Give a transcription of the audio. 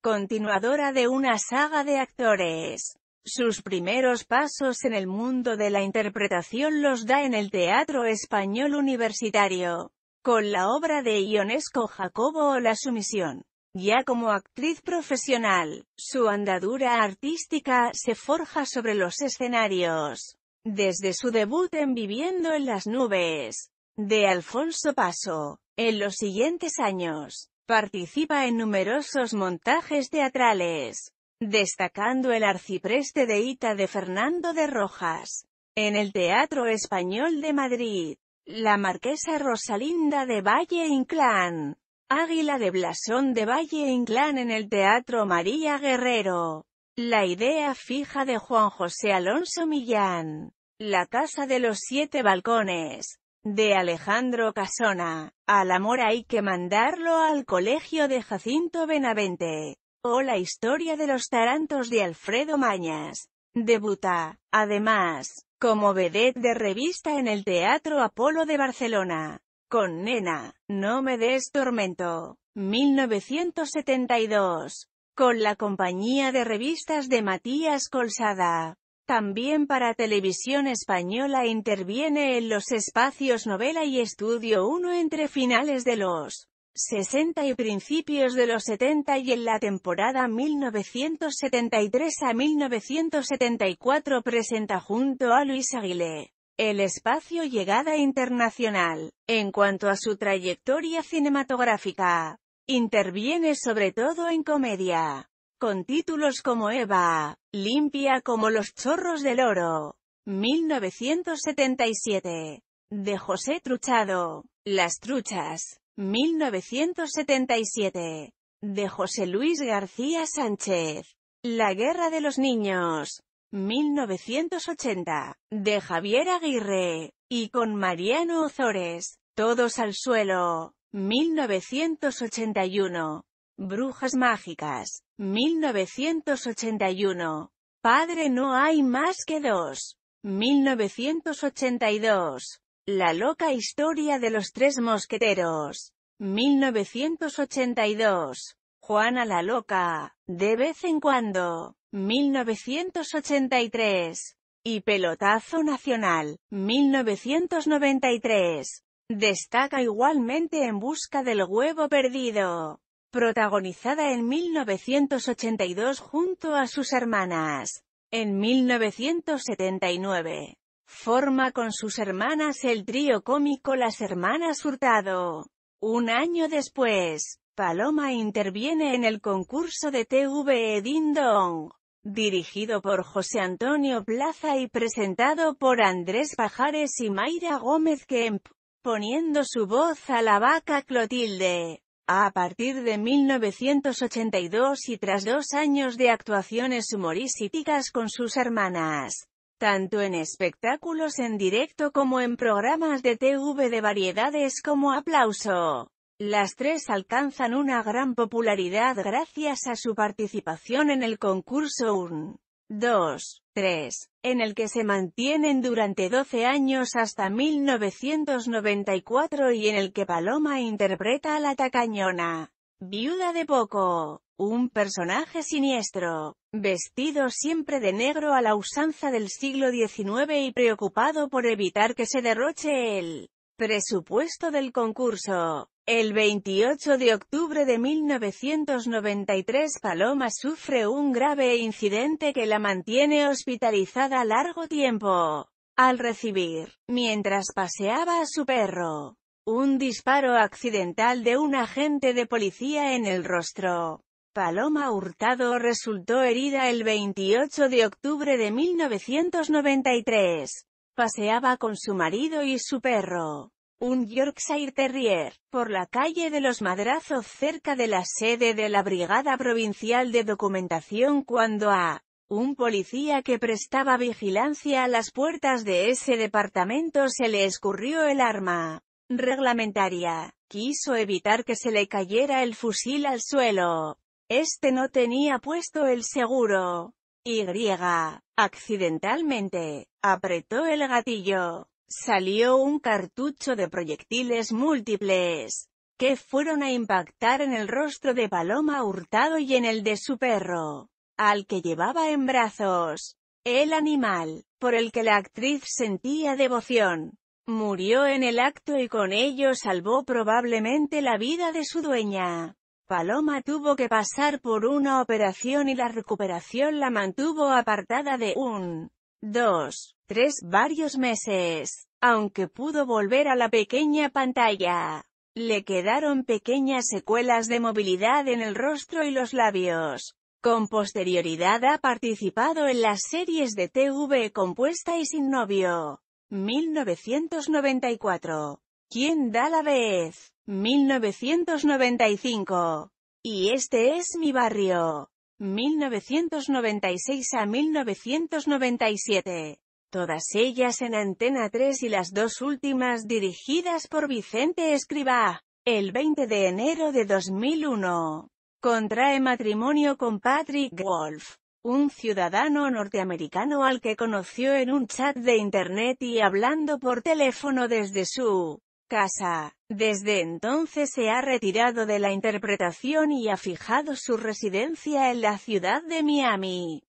continuadora de una saga de actores. Sus primeros pasos en el mundo de la interpretación los da en el teatro español universitario, con la obra de Ionesco Jacobo o La sumisión. Ya como actriz profesional, su andadura artística se forja sobre los escenarios. Desde su debut en Viviendo en las nubes, de Alfonso Paso, en los siguientes años, Participa en numerosos montajes teatrales, destacando el arcipreste de Ita de Fernando de Rojas. En el Teatro Español de Madrid, la marquesa Rosalinda de Valle Inclán, Águila de Blasón de Valle Inclán en el Teatro María Guerrero, la idea fija de Juan José Alonso Millán, la Casa de los Siete Balcones, de Alejandro Casona. Al amor hay que mandarlo al colegio de Jacinto Benavente. O la historia de los tarantos de Alfredo Mañas. Debuta, además, como vedette de revista en el Teatro Apolo de Barcelona. Con Nena, No me des tormento, 1972. Con la compañía de revistas de Matías Colsada. También para televisión española interviene en los espacios Novela y Estudio 1 entre finales de los 60 y principios de los 70 y en la temporada 1973 a 1974 presenta junto a Luis Aguilé el espacio Llegada Internacional. En cuanto a su trayectoria cinematográfica, interviene sobre todo en comedia, con títulos como Eva, Limpia como los chorros del oro. 1977. De José Truchado. Las truchas. 1977. De José Luis García Sánchez. La guerra de los niños. 1980. De Javier Aguirre. Y con Mariano Ozores. Todos al suelo. 1981. Brujas mágicas. 1981. Padre no hay más que dos. 1982. La loca historia de los tres mosqueteros. 1982. Juana la loca. De vez en cuando. 1983. Y Pelotazo Nacional. 1993. Destaca igualmente en busca del huevo perdido protagonizada en 1982 junto a sus hermanas. En 1979, forma con sus hermanas el trío cómico Las Hermanas Hurtado. Un año después, Paloma interviene en el concurso de TV Ding Dong, dirigido por José Antonio Plaza y presentado por Andrés Pajares y Mayra Gómez Kemp, poniendo su voz a la vaca Clotilde. A partir de 1982 y tras dos años de actuaciones humorísticas con sus hermanas, tanto en espectáculos en directo como en programas de TV de variedades como Aplauso. Las tres alcanzan una gran popularidad gracias a su participación en el concurso UN. 2, 3, en el que se mantienen durante 12 años hasta 1994 y en el que Paloma interpreta a la tacañona, viuda de Poco, un personaje siniestro, vestido siempre de negro a la usanza del siglo XIX y preocupado por evitar que se derroche el presupuesto del concurso. El 28 de octubre de 1993 Paloma sufre un grave incidente que la mantiene hospitalizada largo tiempo. Al recibir, mientras paseaba a su perro, un disparo accidental de un agente de policía en el rostro. Paloma Hurtado resultó herida el 28 de octubre de 1993. Paseaba con su marido y su perro un Yorkshire Terrier, por la calle de los Madrazos cerca de la sede de la Brigada Provincial de Documentación cuando a un policía que prestaba vigilancia a las puertas de ese departamento se le escurrió el arma reglamentaria. Quiso evitar que se le cayera el fusil al suelo. Este no tenía puesto el seguro. Y. Accidentalmente, apretó el gatillo salió un cartucho de proyectiles múltiples, que fueron a impactar en el rostro de Paloma Hurtado y en el de su perro, al que llevaba en brazos. El animal, por el que la actriz sentía devoción, murió en el acto y con ello salvó probablemente la vida de su dueña. Paloma tuvo que pasar por una operación y la recuperación la mantuvo apartada de un Dos, tres varios meses, aunque pudo volver a la pequeña pantalla. Le quedaron pequeñas secuelas de movilidad en el rostro y los labios. Con posterioridad ha participado en las series de TV Compuesta y Sin Novio. 1994. ¿Quién da la vez? 1995. Y este es mi barrio. 1996 a 1997. Todas ellas en Antena 3 y las dos últimas dirigidas por Vicente Escribá. El 20 de enero de 2001. Contrae matrimonio con Patrick Wolf, un ciudadano norteamericano al que conoció en un chat de internet y hablando por teléfono desde su casa. Desde entonces se ha retirado de la interpretación y ha fijado su residencia en la ciudad de Miami.